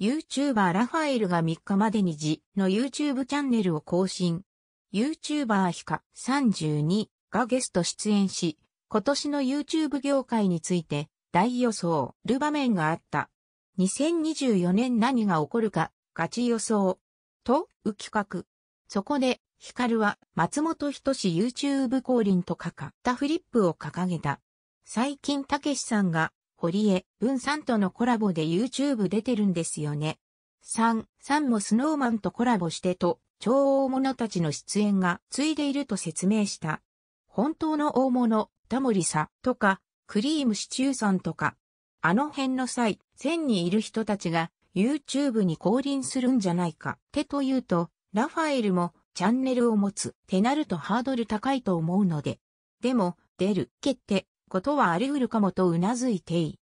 YouTuber ラファエルが3日までに字の YouTube チャンネルを更新。YouTuber ヒカ32がゲスト出演し、今年の YouTube 業界について大予想、る場面があった。2024年何が起こるか、ガチ予想。と、浮企画。そこで、ヒカルは松本人志 YouTube 降臨とかったフリップを掲げた。最近たけしさんが堀江、文さんとのコラボで YouTube 出てるんですよね。3、3もスノーマンとコラボしてと、超大物たちの出演がついでいると説明した。本当の大物、タモリサとか、クリームシチューさんとか、あの辺の際、1000にいる人たちが YouTube に降臨するんじゃないか。てというと、ラファエルもチャンネルを持つってなるとハードル高いと思うので。でも、出る、決定、ことはあり得るかもとうなずいてい